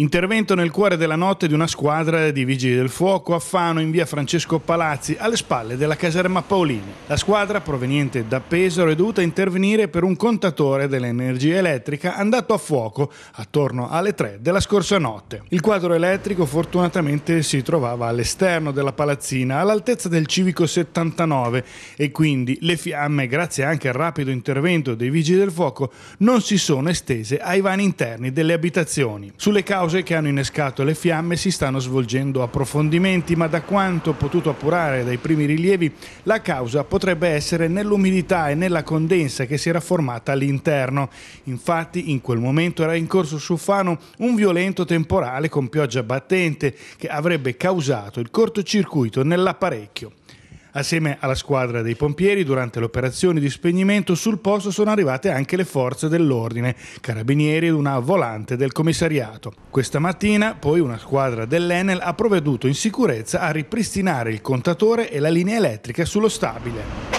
Intervento nel cuore della notte di una squadra di vigili del fuoco a Fano in via Francesco Palazzi, alle spalle della caserma Paolini. La squadra, proveniente da Pesaro, è dovuta intervenire per un contatore dell'energia elettrica andato a fuoco attorno alle 3 della scorsa notte. Il quadro elettrico fortunatamente si trovava all'esterno della palazzina, all'altezza del civico 79 e quindi le fiamme, grazie anche al rapido intervento dei vigili del fuoco, non si sono estese ai vani interni delle abitazioni. Sulle cause cause che hanno innescato le fiamme si stanno svolgendo approfondimenti, ma da quanto potuto appurare dai primi rilievi, la causa potrebbe essere nell'umidità e nella condensa che si era formata all'interno. Infatti, in quel momento era in corso su Fano un violento temporale con pioggia battente che avrebbe causato il cortocircuito nell'apparecchio. Assieme alla squadra dei pompieri, durante l'operazione di spegnimento sul posto sono arrivate anche le forze dell'ordine, carabinieri ed una volante del commissariato. Questa mattina poi una squadra dell'Enel ha provveduto in sicurezza a ripristinare il contatore e la linea elettrica sullo stabile.